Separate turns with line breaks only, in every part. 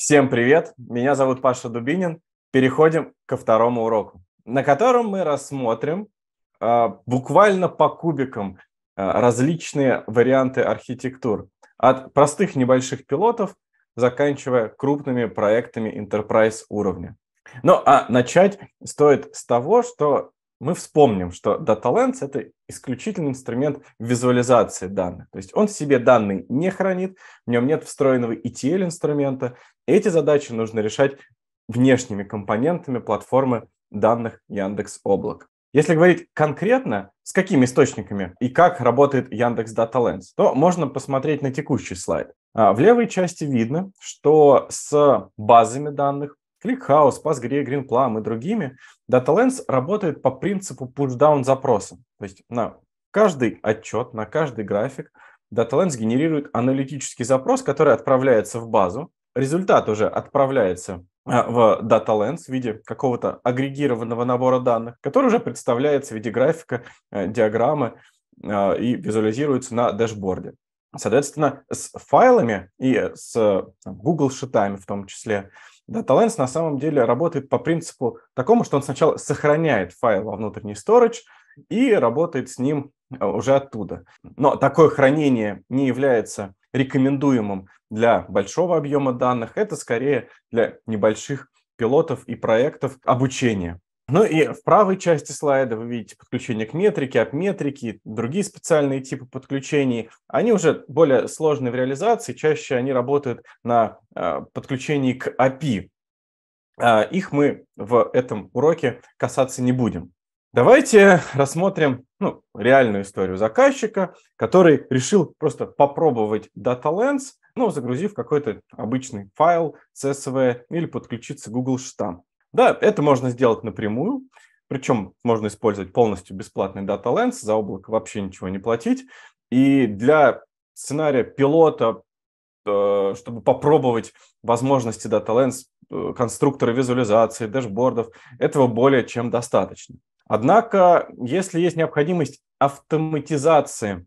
Всем привет! Меня зовут Паша Дубинин. Переходим ко второму уроку, на котором мы рассмотрим э, буквально по кубикам э, различные варианты архитектур. От простых небольших пилотов, заканчивая крупными проектами enterprise уровня. Ну а начать стоит с того, что мы вспомним, что Data Lens – это исключительный инструмент визуализации данных. То есть он в себе данные не хранит, в нем нет встроенного ETL-инструмента. Эти задачи нужно решать внешними компонентами платформы данных Яндекс Облак. Если говорить конкретно, с какими источниками и как работает Яндекс Data Lens, то можно посмотреть на текущий слайд. А, в левой части видно, что с базами данных ClickHouse, PassGree, GreenPlum и другими, DataLens работает по принципу push-down запроса. То есть на каждый отчет, на каждый график DataLens генерирует аналитический запрос, который отправляется в базу. Результат уже отправляется э, в DataLens в виде какого-то агрегированного набора данных, который уже представляется в виде графика, э, диаграммы э, и визуализируется на дашборде. Соответственно, с файлами и с Google-шитами в том числе – да, Talents на самом деле работает по принципу такому, что он сначала сохраняет файл во внутренний storage и работает с ним э, уже оттуда. Но такое хранение не является рекомендуемым для большого объема данных. Это скорее для небольших пилотов и проектов обучения. Ну и в правой части слайда вы видите подключение к метрике, от метрики, другие специальные типы подключений. Они уже более сложные в реализации, чаще они работают на а, подключении к API. А, их мы в этом уроке касаться не будем. Давайте рассмотрим ну, реальную историю заказчика, который решил просто попробовать Data Lens, ну, загрузив какой-то обычный файл CSV или подключиться к Google Штамп. Да, это можно сделать напрямую. Причем можно использовать полностью бесплатный Data Lens, за облако вообще ничего не платить. И для сценария пилота, э, чтобы попробовать возможности Data Lens, э, конструктора визуализации, дашбордов, этого более чем достаточно. Однако, если есть необходимость автоматизации э,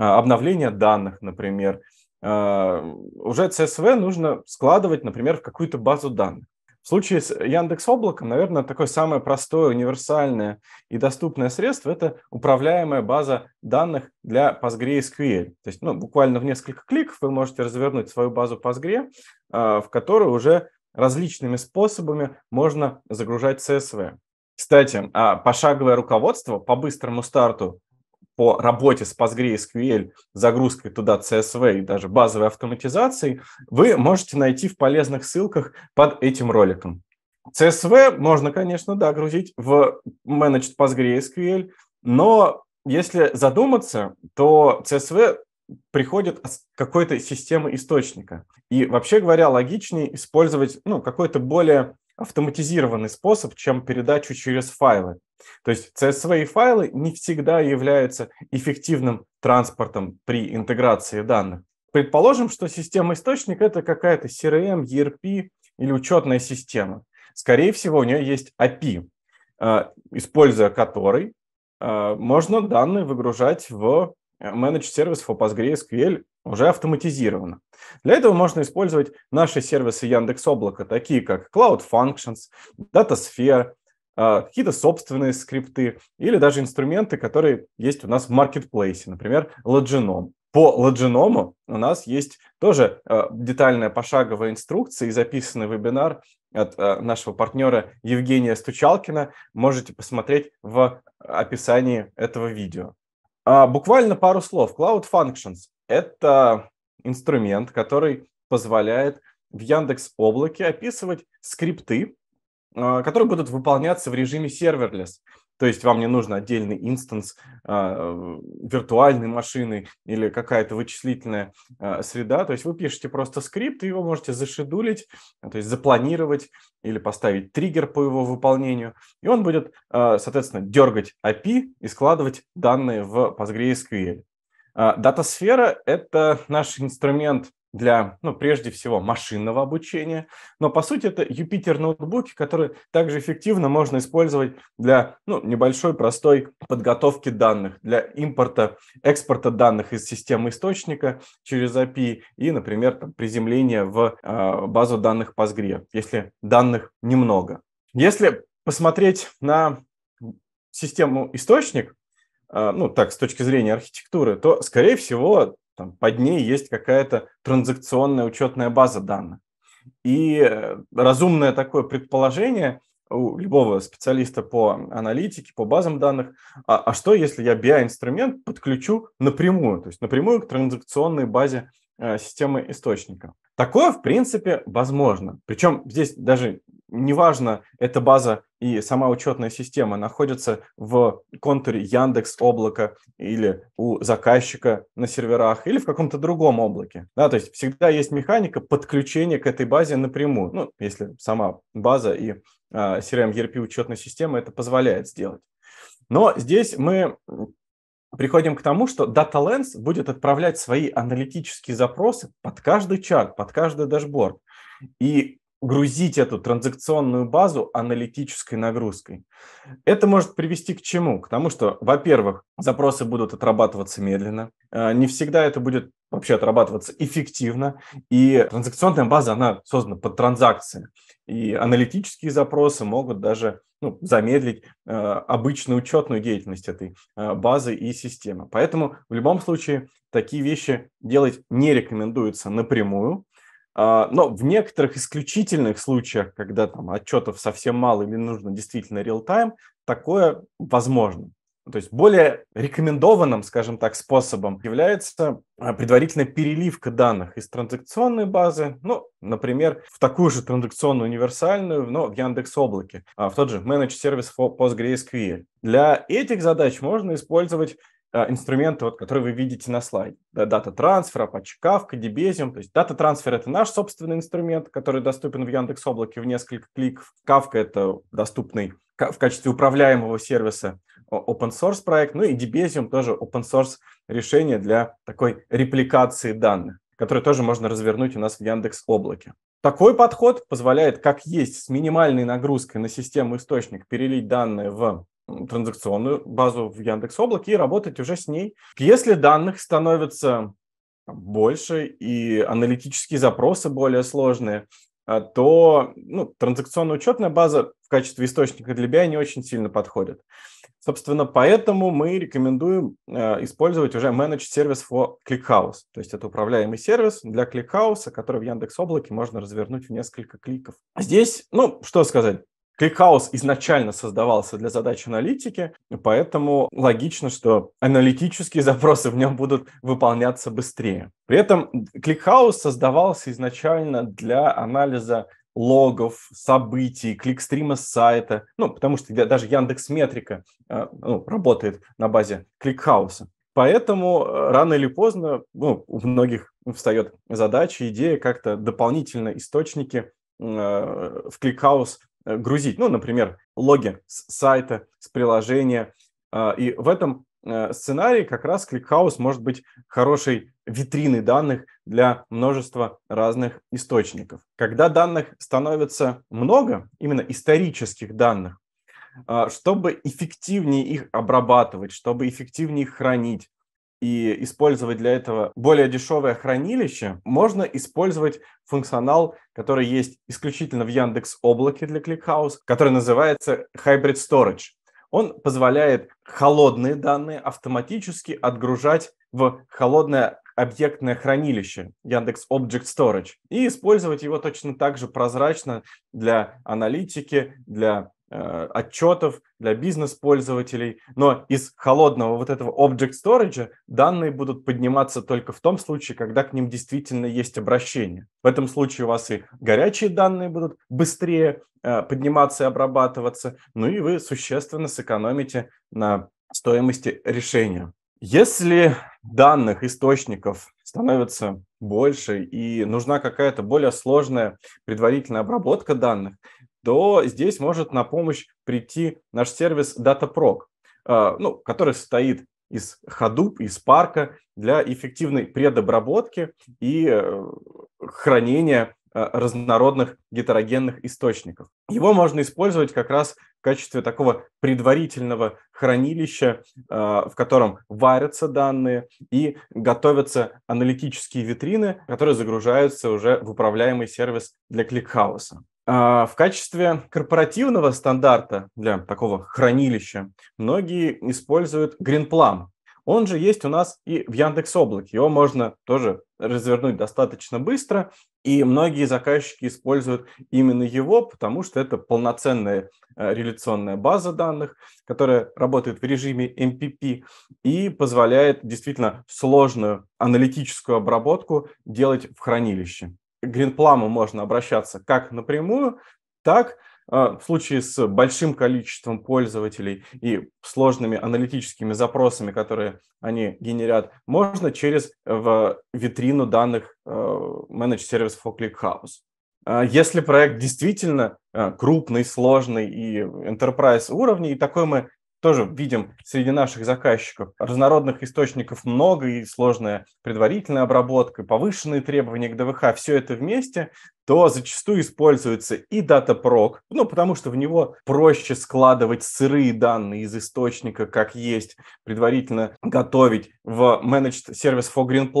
обновления данных, например, уже CSV нужно складывать, например, в какую-то базу данных. В случае с Яндекс Облаком, наверное, такое самое простое, универсальное и доступное средство – это управляемая база данных для PostgreSQL. То есть ну, буквально в несколько кликов вы можете развернуть свою базу Postgre, а, в которую уже различными способами можно загружать CSV. Кстати, а пошаговое руководство по быстрому старту по работе с PostgreSQL, загрузкой туда CSV и даже базовой автоматизации вы можете найти в полезных ссылках под этим роликом. CSV можно, конечно, да, грузить в Managed PostgreSQL, но если задуматься, то CSV приходит от какой-то системы источника. И вообще говоря, логичнее использовать ну, какой-то более автоматизированный способ, чем передачу через файлы. То есть CSV-файлы не всегда являются эффективным транспортом при интеграции данных. Предположим, что система-источник – это какая-то CRM, ERP или учетная система. Скорее всего, у нее есть API, э, используя который э, можно данные выгружать в менедж сервисов по PostgreSQL уже автоматизированно. Для этого можно использовать наши сервисы Яндекс Облака, такие как Cloud Functions, Data Sphere. А, какие-то собственные скрипты или даже инструменты, которые есть у нас в маркетплейсе, например, Loginom. По Loginom у нас есть тоже а, детальная пошаговая инструкция и записанный вебинар от а, нашего партнера Евгения Стучалкина. Можете посмотреть в описании этого видео. Буквально пару слов. Cloud Functions – это инструмент, который позволяет в Яндекс Облаке описывать скрипты, а, которые будут выполняться в режиме серверлес. То есть вам не нужно отдельный инстанс а, э, виртуальной машины или какая-то вычислительная э, среда. То есть вы пишете просто скрипт, и его можете зашедулить, то есть запланировать или поставить триггер по его выполнению. И он будет, э, соответственно, дергать API и складывать данные в PostgreSQL. Датасфера – это наш инструмент для, ну, прежде всего, машинного обучения. Но, по сути, это Юпитер-ноутбуки, которые также эффективно можно использовать для ну, небольшой, простой подготовки данных, для импорта, экспорта данных из системы источника через API и, например, там, приземления в э, базу данных по СГРЕ, если данных немного. Если посмотреть на систему источник, а, ну, так, с точки зрения архитектуры, то, скорее всего, там, под ней есть какая-то транзакционная учетная база данных. И э, разумное такое предположение у любого специалиста по аналитике, по базам данных, а, а что, если я BI-инструмент подключу напрямую, то есть напрямую к транзакционной базе э, системы источника? Такое, в принципе, возможно. Причем здесь даже неважно, эта база и сама учетная система находится в контуре Яндекс облака или у заказчика на серверах или в каком-то другом облаке. Да, то есть всегда есть механика подключения к этой базе напрямую. Ну, если сама база и э, а, CRM ERP учетная система это позволяет сделать. Но здесь мы приходим к тому, что Data Lens будет отправлять свои аналитические запросы под каждый чат, под каждый дашборд. И грузить эту транзакционную базу аналитической нагрузкой. Это может привести к чему? К тому, что, во-первых, запросы будут отрабатываться медленно, э, не всегда это будет вообще отрабатываться эффективно, и транзакционная база, она создана под транзакции, и аналитические запросы могут даже ну, замедлить э, обычную учетную деятельность этой э, базы и системы. Поэтому в любом случае такие вещи делать не рекомендуется напрямую, а, но в некоторых исключительных случаях, когда там отчетов совсем мало или нужно действительно реал-тайм, такое возможно. То есть более рекомендованным, скажем так, способом является а, предварительная переливка данных из транзакционной базы, ну, например, в такую же транзакционную универсальную, но в Яндекс Облаке, а, в тот же Managed Service for PostgreSQL. Для этих задач можно использовать Э, инструменты, вот, которые вы видите на слайде. Дата трансфер, Apache Kafka, Debezium. То есть дата трансфер – это наш собственный инструмент, который доступен в Яндекс Облаке в несколько кликов. Kafka – это доступный в качестве управляемого сервиса open source проект. Ну и Debezium тоже open source решение для такой репликации данных, которые тоже можно развернуть у нас в Яндекс Облаке. Такой подход позволяет, как есть, с минимальной нагрузкой на систему источник перелить данные в транзакционную базу в Яндекс Облаке и работать уже с ней. Если данных становится больше и аналитические запросы более сложные, э, то ну, транзакционно-учетная база в качестве источника для BI не очень сильно подходит. Собственно, поэтому мы рекомендуем э, использовать уже Managed Service for ClickHouse. То есть это управляемый сервис для ClickHouse, который в Яндекс Облаке можно развернуть в несколько кликов. Здесь, ну, что сказать, Кликхаус изначально создавался для задач аналитики, поэтому логично, что аналитические запросы в нем будут выполняться быстрее. При этом Кликхаус создавался изначально для анализа логов, событий, кликстрима сайта, ну, потому что даже Яндекс Метрика э, ну, работает на базе кликхауса. Поэтому э, рано или поздно ну, у многих встает задача, идея как-то дополнительно источники э, в кликхаус Э, грузить. Ну, например, логин с сайта, с приложения. А, и в этом э, сценарии как раз ClickHouse может быть хорошей витриной данных для множества разных источников. Когда данных становится много, именно исторических данных, а, чтобы эффективнее их обрабатывать, чтобы эффективнее их хранить, и использовать для этого более дешевое хранилище, можно использовать функционал, который есть исключительно в Яндекс Облаке для ClickHouse, который называется Hybrid Storage. Он позволяет холодные данные автоматически отгружать в холодное объектное хранилище Яндекс Object Storage и использовать его точно так же прозрачно для аналитики, для Э, отчетов для бизнес-пользователей, но из холодного вот этого object storage данные будут подниматься только в том случае, когда к ним действительно есть обращение. В этом случае у вас и горячие данные будут быстрее э, подниматься и обрабатываться, ну и вы существенно сэкономите на стоимости решения. Если данных источников становится больше и нужна какая-то более сложная предварительная обработка данных, то здесь может на помощь прийти наш сервис DataProc, э, ну, который состоит из Hadoop, из парка для эффективной предобработки и э, хранения э, разнородных гетерогенных источников. Его можно использовать как раз в качестве такого предварительного хранилища, в котором варятся данные и готовятся аналитические витрины, которые загружаются уже в управляемый сервис для кликхауса. А, в качестве корпоративного стандарта для такого хранилища многие используют Greenplum. Он же есть у нас и в Яндекс Облаке. Его можно тоже развернуть достаточно быстро, и многие заказчики используют именно его, потому что это полноценная э, реляционная база данных, которая работает в режиме MPP и позволяет действительно сложную аналитическую обработку делать в хранилище к Гринпламу можно обращаться как напрямую, так а, в случае с большим количеством пользователей и сложными аналитическими запросами, которые они генерят, можно через э, в витрину данных э, Manage Service for ClickHouse. А, если проект действительно э, крупный, сложный и enterprise уровня, и такой мы тоже видим среди наших заказчиков. Разнородных источников много, и сложная предварительная обработка, повышенные требования к ДВХ. Все это вместе то зачастую используется и датапрок, ну, потому что в него проще складывать сырые данные из источника, как есть, предварительно готовить в Managed Service for Green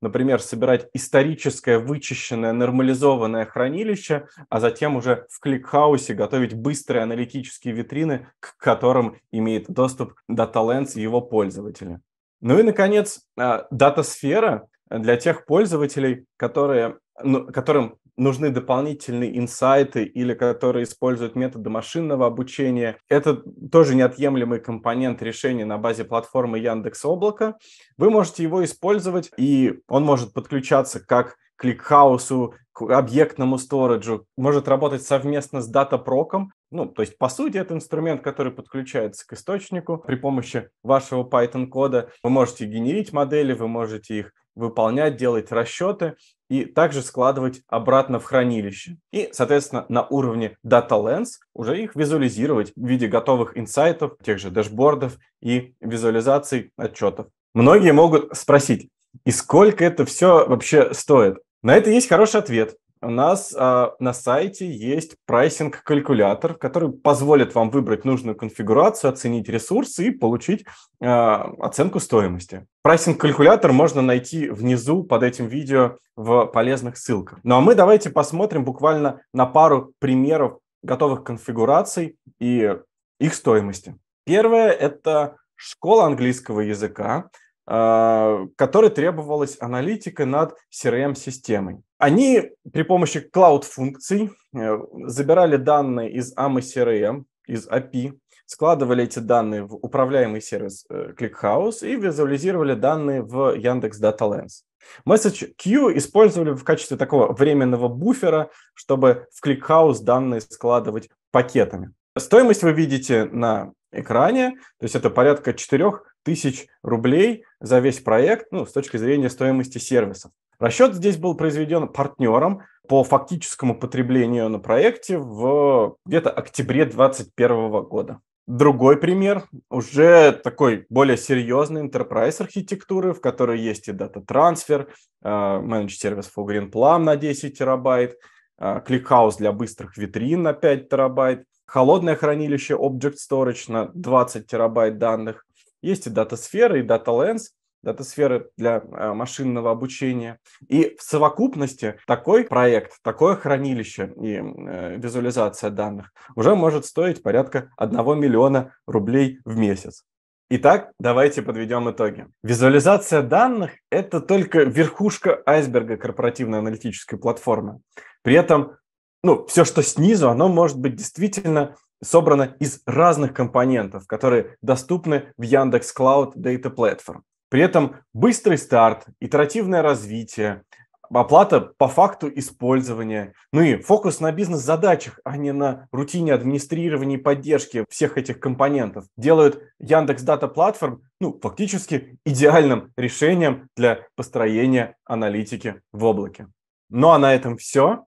например, собирать историческое, вычищенное, нормализованное хранилище, а затем уже в кликхаусе готовить быстрые аналитические витрины, к которым имеет доступ DataLens и его пользователи. Ну и, наконец, а, датасфера для тех пользователей, которые ну, которым нужны дополнительные инсайты или которые используют методы машинного обучения. Это тоже неотъемлемый компонент решения на базе платформы Яндекс Облака. Вы можете его использовать, и он может подключаться как к кликхаусу, к объектному сториджу, может работать совместно с датапроком. Ну, то есть, по сути, это инструмент, который подключается к источнику. При помощи вашего Python-кода вы можете генерить модели, вы можете их выполнять, делать расчеты и также складывать обратно в хранилище. И, соответственно, на уровне Data Lens уже их визуализировать в виде готовых инсайтов, тех же дашбордов и визуализаций отчетов. Многие могут спросить, и сколько это все вообще стоит? На это есть хороший ответ у нас э, на сайте есть прайсинг-калькулятор, который позволит вам выбрать нужную конфигурацию, оценить ресурсы и получить э, оценку стоимости. Прайсинг-калькулятор можно найти внизу под этим видео в полезных ссылках. Ну а мы давайте посмотрим буквально на пару примеров готовых конфигураций и их стоимости. Первое – это школа английского языка, а, которой требовалась аналитика над CRM-системой. Они при помощи клауд-функций э, забирали данные из AMA CRM, из API, складывали эти данные в управляемый сервис э, ClickHouse и визуализировали данные в Яндекс Lens. Message Queue использовали в качестве такого временного буфера, чтобы в ClickHouse данные складывать пакетами. Стоимость вы видите на экране, то есть это порядка 4 тысяч рублей за весь проект ну, с точки зрения стоимости сервисов. Расчет здесь был произведен партнером по фактическому потреблению на проекте в где-то октябре 2021 года. Другой пример, уже такой более серьезный enterprise архитектуры, в которой есть и дата трансфер, менедж э, сервис for Greenplum на 10 терабайт, кликхаус э, для быстрых витрин на 5 терабайт, холодное хранилище Object Storage на 20 терабайт данных, есть и дата-сфера, и дата-ленс, дата-сферы для а, машинного обучения. И в совокупности такой проект, такое хранилище и э, визуализация данных уже может стоить порядка 1 миллиона рублей в месяц. Итак, давайте подведем итоги. Визуализация данных – это только верхушка айсберга корпоративной аналитической платформы. При этом ну, все, что снизу, оно может быть действительно собрана из разных компонентов, которые доступны в Яндекс Cloud Data Platform. При этом быстрый старт, итеративное развитие, оплата по факту использования, ну и фокус на бизнес-задачах, а не на рутине администрирования и поддержки всех этих компонентов, делают Яндекс Дата Платформ ну, фактически идеальным решением для построения аналитики в облаке. Ну а на этом все.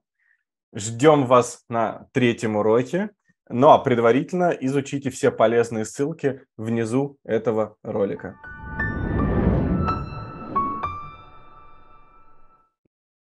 Ждем вас на третьем уроке. Ну а предварительно изучите все полезные ссылки внизу этого ролика.